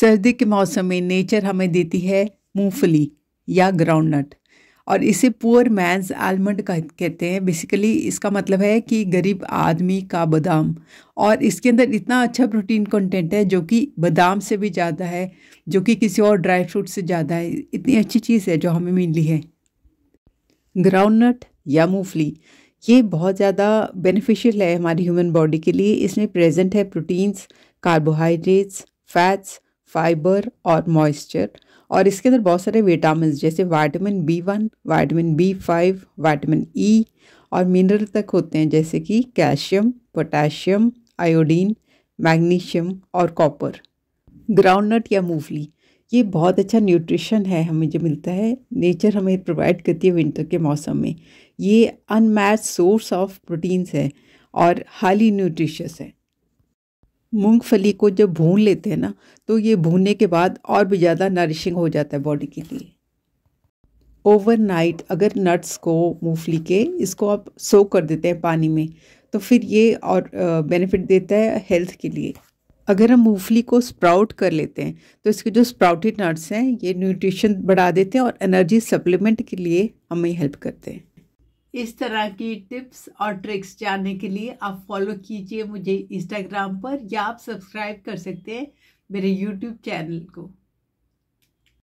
सर्दी के मौसम में नेचर हमें देती है मूंगफली या ग्राउंडनट और इसे पुअर मैंस आलमंड कहते हैं बेसिकली इसका मतलब है कि गरीब आदमी का बादाम और इसके अंदर इतना अच्छा प्रोटीन कंटेंट है जो कि बादाम से भी ज़्यादा है जो कि किसी और ड्राई फ्रूट से ज़्यादा है इतनी अच्छी चीज़ है जो हमें मिली है ग्राउंडनट या मूंगफली ये बहुत ज़्यादा बेनिफिशियल है हमारी ह्यूमन बॉडी के लिए इसमें प्रेजेंट है प्रोटीन्स कार्बोहाइड्रेट्स फैट्स फाइबर और मॉइस्चर और इसके अंदर बहुत सारे विटामिन जैसे vitamin B one vitamin B five vitamin E और मिनरल तक होते हैं जैसे कि कैल्शियम पोटेशियम आयोडीन मैग्नीशियम और कॉपर ग्राउंडनट या मूंगफली ये बहुत अच्छा न्यूट्रिशन है हमें जो मिलता है नेचर हमें प्रोवाइड करती है विंटर के मौसम में ये अनमैच सोर्स ऑफ प्रोटीन्स है और हाईली न्यूट्रिशियस है मूंगफली को जब भून लेते हैं ना तो ये भूनने के बाद और भी ज़्यादा नरिशिंग हो जाता है बॉडी के लिए ओवरनाइट अगर नट्स को मूंगफली के इसको आप सो कर देते हैं पानी में तो फिर ये और बेनिफिट देता है हेल्थ के लिए अगर हम मूंगफली को स्प्राउट कर लेते हैं तो इसके जो स्प्राउटेड नट्स हैं ये न्यूट्रिशन बढ़ा देते हैं और एनर्जी सप्लीमेंट के लिए हमें हेल्प करते हैं इस तरह की टिप्स और ट्रिक्स जानने के लिए आप फॉलो कीजिए मुझे इंस्टाग्राम पर या आप सब्सक्राइब कर सकते हैं मेरे यूट्यूब चैनल को